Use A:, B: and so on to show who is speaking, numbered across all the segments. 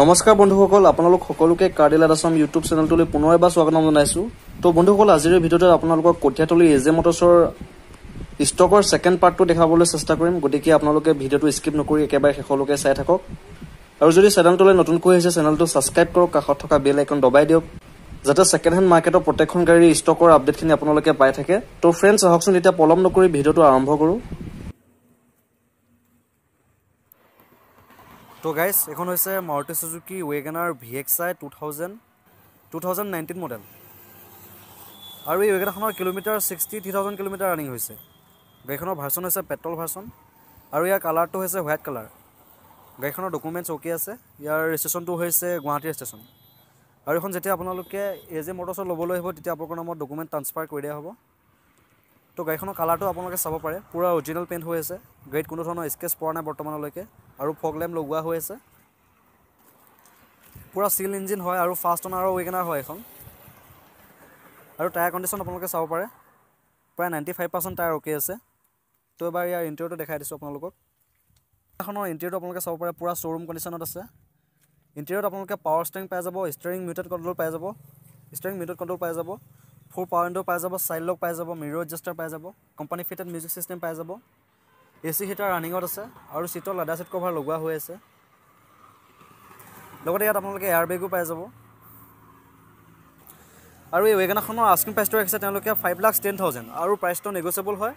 A: নমস্কাৰ বন্ধুসকল আপোনালোক সকলোকে কাৰ্ডিল আদাচম ইউটিউব চেনেলটোলৈ পুনৰ এবাৰ স্বাগতম জনাইছোঁ ত' বন্ধুসকল আজিৰ ভিডিঅ'টোত আপোনালোকক কঠীয়াতলী এজে মটৰ্ছৰ ষ্টকৰ ছেকেণ্ড পাৰ্টটো দেখাবলৈ চেষ্টা কৰিম গতিকে আপোনালোকে ভিডিঅ'টো স্কিপ নকৰি একেবাৰে শেষলৈকে চাই থাকক আৰু যদি চেনেলটোলৈ নতুনকৈ আহিছে চেনেলটো ছাবস্ক্ৰাইব কৰক কাষত থকা বেল আইকন দবাই দিয়ক যাতে ছেকেণ্ড হেণ্ড মাৰ্কেটৰ প্ৰত্যেকখন গাড়ীৰ ষ্টকৰ আপডেটখিনি আপোনালোকে পাই থাকে ত' ফ্ৰেণ্ডছ আহকচোন এতিয়া পলম নকৰি ভিডিঅ'টো আৰম্ভ কৰোঁ তো গাইজ এইখন হৈছে Maruti Suzuki WagonR V X I two thousand two thousand nineteen model আৰু এই ৱেগেনাৰখনৰ kilometre sixty three thousand kilometre running হৈছে গাড়ীখনৰ ভাৰ্চন হৈছে পেট্ৰল ভাৰ্চন আৰু ইয়াৰ কালাৰটো হৈছে হোৱাইট কালাৰ গাড়ীখনৰ ডকুমেণ্টছ অ'কে আছে ইয়াৰ ৰেজিষ্ট্ৰেশ্যনটো হৈছে গুৱাহাটী ৰেজিষ্ট্ৰেশ্যন আৰু এইখন যেতিয়া আপোনালোকে এ জে মটৰ্ছত ল'বলৈ আহিব তেতিয়া আপোনালোকৰ নামত ডকুমেণ্ট ট্ৰান্সফাৰ কৰি দিয়া হ'ব তো গাড়ীখনৰ কালাৰটো আপোনালোকে চাব পাৰে পুৰা অৰিজিনেল পেইণ্ট হৈ আছে গাড়ীত কোনো ধৰণৰ স্কেচ পৰা নাই বৰ্তমানলৈকে আৰু ফগ লেম্প লগোৱা হৈ আছে পুৰা চিল ইঞ্জিন হয় আৰু ফাষ্ট অনাৰ আৰু ৱেগেনাৰ হয় এখন আৰু টায়াৰ কণ্ডিশ্যন আপোনালোকে চাব পাৰে প্ৰায় ninety five percent tyre okay আছে তো এবাৰ ইয়াৰ ইণ্টেৰিয়ৰটো দেখাই দিছোঁ আপোনালোকক এখনৰ ইণ্টেৰিয়ৰটো আপোনালোকে চাব পাৰে পুৰা শ্ব'ৰুম কণ্ডিশ্যনত আছে ইণ্টেৰিয়ৰত আপোনালোকে পাৱাৰ ষ্টেৰিং পাই যাব ষ্টেৰিং মিউটেড কণ্ট্ৰল পাই যাব ষ্টেৰিং মিউটেড কণ্ট্ৰল পাই যাব ফ'ৰ পাৱাৰ উইণ্ড' পাই যাব চাইল লক পাই যাব মিৰ' এডজাষ্টাৰ পাই যাব কোম্পানী ফিটেড মিউজিক ছিষ্টেম পাই যাব এ চি হিটাৰ ৰানিঙত আছে আৰু ছিটত লাডা ছিট কভাৰ লগোৱা হৈ আছে লগতে ইয়াত আপোনালোকে এয়াৰবেগো পাই যাব আৰু এই ৱেগানাখনৰ আস্কিন প্ৰাইচটো ৰাখিছে তেওঁলোকে ফাইভ লাখ টেন থাউজেণ্ড আৰু প্ৰাইচটো নেগচিয়েবল হয়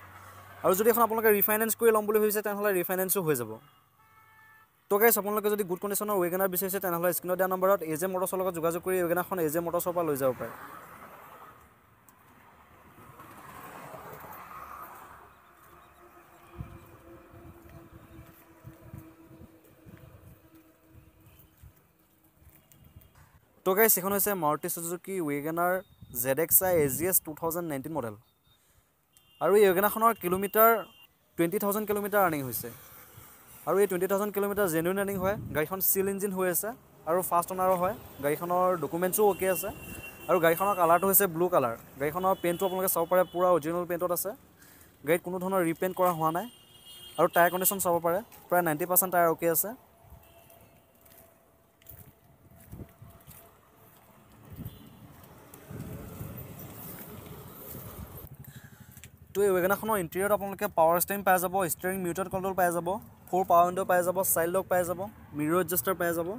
A: আৰু যদি এখন আপোনালোকে ৰিফাইনেন্স কৰি ল'ম বুলি ভাবিছে তেনেহ'লে ৰিফাইনেন্সো হৈ যাব তো গাইছ আপোনালোকে যদি গুড কণ্ডিশ্যনৰ ৱেগেনাৰ বিচাৰিছে তেনেহ'লে স্ক্ৰীণত দিয়া নম্বৰত এজে মটৰ্ছৰ লগত যোগাযোগ কৰি ৱেগেনাখন এজে মটৰ্ছৰ পৰা লৈ যাব পাৰে তো গাইজ সেইখন হৈছে Maruti Suzuki WagonR Z X I A G S two thousand nineteen model আৰু এই ৱেগেনাখনৰ kilometre twenty thousand kilometre running হৈছে আৰু এই twenty thousand kilometre genuine running হয় গাড়ীখন চিল ইঞ্জিন হৈ আছে আৰু ফাষ্ট অনাৰো হয় গাড়ীখনৰ ডকুমেণ্টছো অ'কে আছে আৰু গাড়ীখনৰ কালাৰটো হৈছে ব্লু কালাৰ গাড়ীখনৰ পেণ্টটো আপোনালোকে চাব পাৰে পূৰা অৰিজিনেল পেণ্টত আছে গাড়ীত কোনো ধৰণৰ ৰিপেণ্ট কৰা হোৱা নাই আৰু টায়াৰ কণ্ডিশ্যন চাব পাৰে প্ৰায় নাইণ্টি পাৰ্চেণ্ট টায়াৰ অ'কে আছে তো এই ৱেগনাৰখনৰ ইণ্টেৰিয়ত আপোনালোকে পাৱাৰ ষ্টেম পাই যাব ষ্টেৰিং মিউটেড কণ্ট্ৰল পাই যাব ফ'ৰ পাৱাৰ উইণ্ড' পাই যাব চাইল্ড লক পাই যাব মিৰ' এডজাষ্টাৰ পাই যাব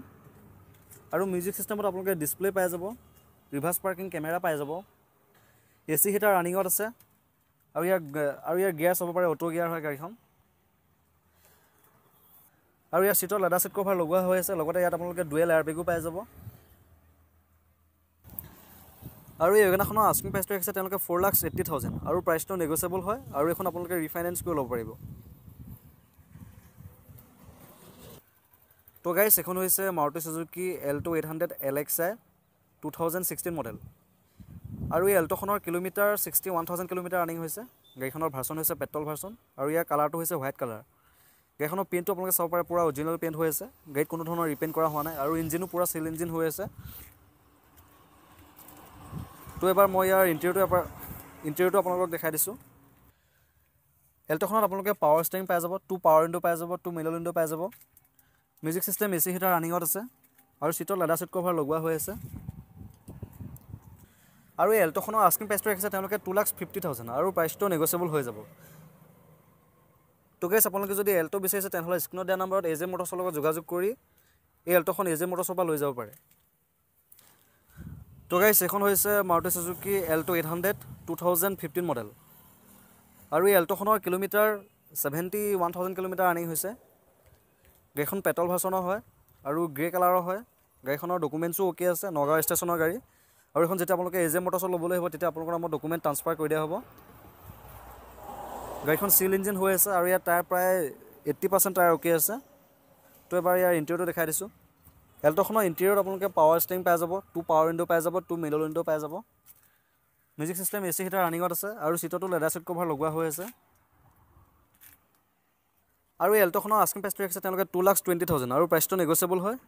A: আৰু মিউজিক ছিষ্টেমত আপোনালোকে ডিছপ্লে পাই যাব ৰিভাৰ্ছ পাৰ্কিং কেমেৰা পাই যাব এ চি হিটাৰ ৰানিঙত আছে আৰু ইয়াৰ আৰু ইয়াৰ গিয়াৰ চাব পাৰে অ'টো গিয়াৰ হয় গাড়ীখন আৰু ইয়াৰ ছিটৰ লাডাৰ চিট কভাৰ লগোৱা হৈ আছে লগতে ইয়াত আপোনালোকে দুৱেল বেগো পাই যাব আৰু এই ৱেগানাখনৰ আষ্টিং প্ৰাইচটো ৰাখিছে তেওঁলোকে ফ'ৰ লাখ এইট্টি থাউজেণ্ড আৰু প্ৰাইচটো নেগচিয়েবল হয় আৰু এইখন আপোনালোকে ৰিফাইনেন্স কৰি ল'ব পাৰিব তো গাইছ এইখন হৈছে Maruti Suzuki Alto eight hundred L X I two thousand sixteen model আৰু এই এল্টোখনৰ kilometre sixty one thousand kilometre running হৈছে গাড়ীখনৰ ভাৰ্চন হৈছে পেট্ৰল ভাৰ্চন আৰু ইয়াৰ কালাৰটো হৈছে হোৱাইট কালাৰ গাড়ীখনৰ পেইণ্টটো আপোনালোকে চাব পাৰে পূৰা অৰিজিনেল পেইণ্ট হৈ আছে গাড়ীত কোনো ধৰণৰ ৰিপেইণ্ট কৰা হোৱা নাই আৰু ইঞ্জিনো পূৰা চিল ইঞ্জিন হৈ আছে তো এবাৰ মই ইয়াৰ ইণ্টেৰিয়ৰটো এবাৰ ইণ্টেৰিয়ৰটো আপোনালোকক দেখাই দিছোঁ এল্ট'খনত আপোনালোকে পাৱাৰ ষ্টেৰিং পাই যাব টু পাৱাৰ উইণ্ড' পাই যাব টু মিডল উইণ্ডো পাই যাব music system A C heater ৰানিঙত আছে আৰু চিটৰ লেডাৰ চিট কভাৰ লগোৱা হৈ আছে আৰু এই এল্ট'খনৰ আস্কিং প্ৰাইচটো ৰাখিছে তেওঁলোকে টু লাখ ফিফটি থাউজেণ্ড আৰু প্ৰাইচটো নেগচিয়েবল হৈ যাব টুকেছ আপোনালোকে যদি এল্ট' বিচাৰিছে তেনেহ'লে স্ক্ৰীণত দিয়া নম্বৰত এ জে মটৰছৰ লগত যোগাযোগ কৰি এই এল্ট'খন এ জে মটৰছৰ পৰা লৈ যাব পাৰে তো গাইছ এখন হৈছে Maruti Suzuki Alto' eight hundred two thousand fifteen model আৰু এই এল্ট'খনৰ kilometre seventy one thousand kilometre আনি হৈছে গাড়ীখন পেট্ৰল ভাৰ্চনৰ হয় আৰু গ্ৰে কালাৰৰ হয় গাড়ীখনৰ ডকুমেণ্টছো অ'কে আছে নগাঁও ষ্টেচনৰ গাড়ী আৰু এইখন যেতিয়া আপোনালোকে এজে মটৰ্ছত ল'বলৈ আহিব তেতিয়া আপোনালোকৰ নামত ডকুমেণ্ট ট্ৰান্সফাৰ কৰি দিয়া হ'ব গাড়ীখন চিল ইঞ্জিন হৈ আছে আৰু ইয়াৰ টায়াৰ প্ৰায় এইট্টি পাৰ্চেণ্ট টায়াৰ অ'কে আছে তো এবাৰ ইয়াৰ ইণ্টেৰিয়ৰটো দেখাই দিছোঁ এল্ট'খনৰ ইণ্টেৰিয়ৰত আপোনালোকে পাৱাৰ ষ্টেং পাই যাব টু পাৱাৰ উইণ্ড' পাই যাব টু মিডল উইণ্ড' পাই যাব music system A C heater ৰানিঙত আছে আৰু চিটতো লেডাৰ চিট কভাৰ লগোৱা হৈ আছে আৰু এল্ট'খনৰ আস্কিং প্ৰাইচটো ৰাখিছে তেওঁলোকে টু লাখ টুৱেণ্টি থাউজেণ্ড আৰু প্ৰাইচটো নেগচিয়েবল হয়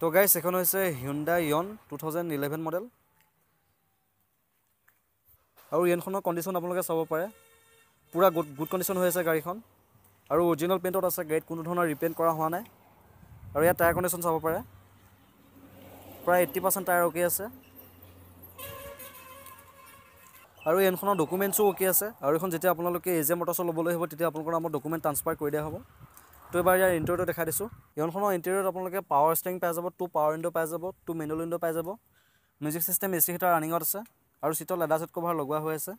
A: তো গাইছ এখন হৈছে Hyundai Eon two thousand eleven model আৰু ইঞ্জিনখনৰ কণ্ডিশ্যন আপোনালোকে চাব পাৰে পূৰা গুড গুড কণ্ডিশ্যন হৈ আছে গাড়ীখন আৰু অৰিজিনেল পেইণ্টত আছে গাড়ীত কোনো ধৰণৰ ৰিপেইণ্ট কৰা হোৱা নাই আৰু ইয়াৰ টায়াৰ কণ্ডিশ্যন চাব পাৰে প্ৰায় এইট্টি পাৰ্চেণ্ট টায়াৰ অ'কে আছে আৰু ইঞ্জিনখনৰ ডকুমেণ্টছো অ'কে আছে আৰু এইখন যেতিয়া আপোনালোকে এ জে মটৰ্ছত ল'বলৈ হ'ব তেতিয়া আপোনালোকৰ নামত ডকুমেণ্ট ট্ৰাঞ্চফাৰ কৰি দিয়া হ'ব তো এবাৰ ইয়াৰ ইণ্টাৰিয়ৰ দেখাই দিছোঁ ইয়নখনৰ ইণ্টেৰিয়ৰত আপোনালোকে পাৱাৰ ষ্টেং পাই যাব টু পাৱাৰ উইণ্ড' পাই যাব টু মেনুৱেল উইণ্ড' পাই যাব music system A C heater ৰানিঙত আছে আৰু চিটৰ লেডাৰ চেট কভাৰ লগোৱা হৈ আছে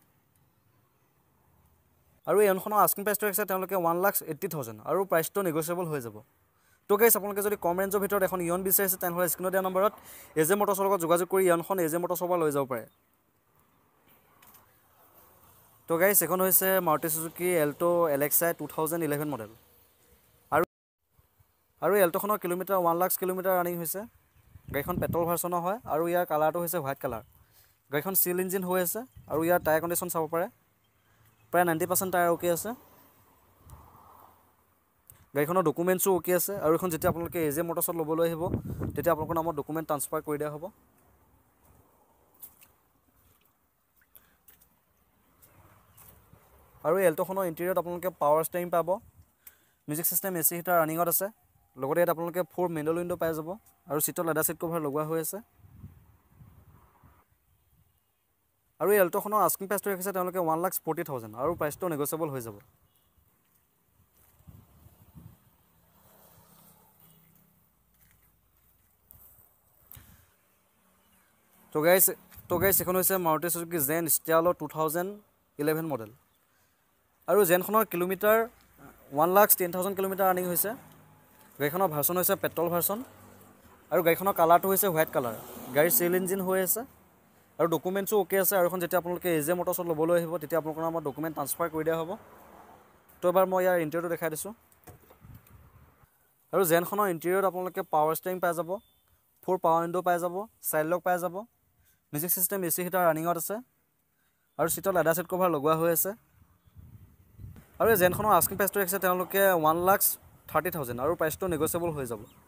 A: আৰু এই অনুষ্ঠানৰ আস্কিং প্ৰাইচটো আছে তেওঁলোকে ওৱান লাখ এইট্টি থাউজেণ্ড আৰু প্ৰাইচটো নিগচিয়েবল হৈ যাব তো গাইছ আপোনালোকে যদি কম ৰেঞ্জৰ ভিতৰত এখন ইয়ন বিচাৰিছে তেনেহ'লে স্ক্ৰীণত দিয়া নম্বৰত এ জে মটৰ্ছৰ লগত যোগাযোগ কৰি ইয়নখন এ জে মটৰ্ছৰ পৰা লৈ যাব পাৰে তো গাইছ এইখন হৈছে Maruti Suzuki Alto' LXI two thousand eleven model আৰু আৰু এল্ট'খনৰ kilometre one lakh kilometre running হৈছে গাড়ীখন পেট্ৰল ভাৰ্চনৰ হয় আৰু ইয়াৰ কালাৰটো হৈছে হোৱাইট কালাৰ গাড়ীখন চিল ইঞ্জিন হৈ আছে আৰু ইয়াৰ টায়াৰ কণ্ডিশ্যন চাব পাৰে প্ৰায় নাইণ্টি পাৰ্চেণ্ট টায়াৰ অ'কে আছে গাড়ীখনৰ ডকুমেণ্টছো অ'কে আছে আৰু এইখন যেতিয়া আপোনালোকে এ জে মটৰ্ছত ল'বলৈ আহিব তেতিয়া আপোনালোকৰ নামত ডকুমেণ্ট ট্ৰান্সফাৰ কৰি দিয়া হ'ব আৰু এল্ট'খনৰ ইণ্টেৰিয়ৰত আপোনালোকে পাৱাৰ ষ্টেৰিং পাব music system A C heater ৰানিঙত আছে লগতে ইয়াত আপোনালোকে ফ'ৰ মেণ্ডেল উইণ্ড' পাই যাব আৰু ছিটত লেডাৰ ছিট কভাৰ লগোৱা হৈ আছে আৰু এই এল্ট'খনৰ আস্কিং প্ৰাইচটো ৰাখিছে তেওঁলোকে ওৱান লাখ ফৰ্টি থাউজেণ্ড আৰু প্ৰাইচটো নেগচিয়েবল হৈ যাব টগাইচ টগাইচ এইখন হৈছে মাৰুতি চুজুকী জেন ষ্টিয়ালৰ টু থাউজেণ্ড ইলেভেন মডেল আৰু জেনখনৰ kilometre one lakh ten thousand kilometre running হৈছে গাড়ীখনৰ ভাৰ্চন হৈছে পেট্ৰল ভাৰ্চন আৰু গাড়ীখনৰ কালাৰটো হৈছে হোৱাইট কালাৰ গাড়ীৰ চিল ইঞ্জিন হৈ আছে আৰু ডকুমেণ্টছো অ'কে আছে আৰু এখন যেতিয়া আপোনালোকে এ এজে মটৰ্ছত ল'বলৈ আহিব তেতিয়া আপোনালোকৰ আমাৰ ডকুমেণ্ট ট্ৰান্সফাৰ কৰি দিয়া হ'ব তো এবাৰ মই ইয়াৰ ইণ্টেৰিয়ৰটো দেখাই দিছোঁ আৰু জেনখনৰ ইণ্টেৰিয়ৰত আপোনালোকে পাৱাৰ ষ্টেৰিং পাই যাব ফ'ৰ পাৱাৰ উইণ্ড' পাই যাব চাইডলক পাই যাব music system A C heater ৰানিঙত আছে আৰু ছিটত লেডাৰ চিট কভাৰ লগোৱা হৈ আছে আৰু এই জেনখনৰ আস্কিং প্ৰাইচটো ৰাখিছে তেওঁলোকে ওৱান লাখ থাৰ্টি থাউজেণ্ড আৰু প্ৰাইচটো নেগচিয়েবল হৈ যাব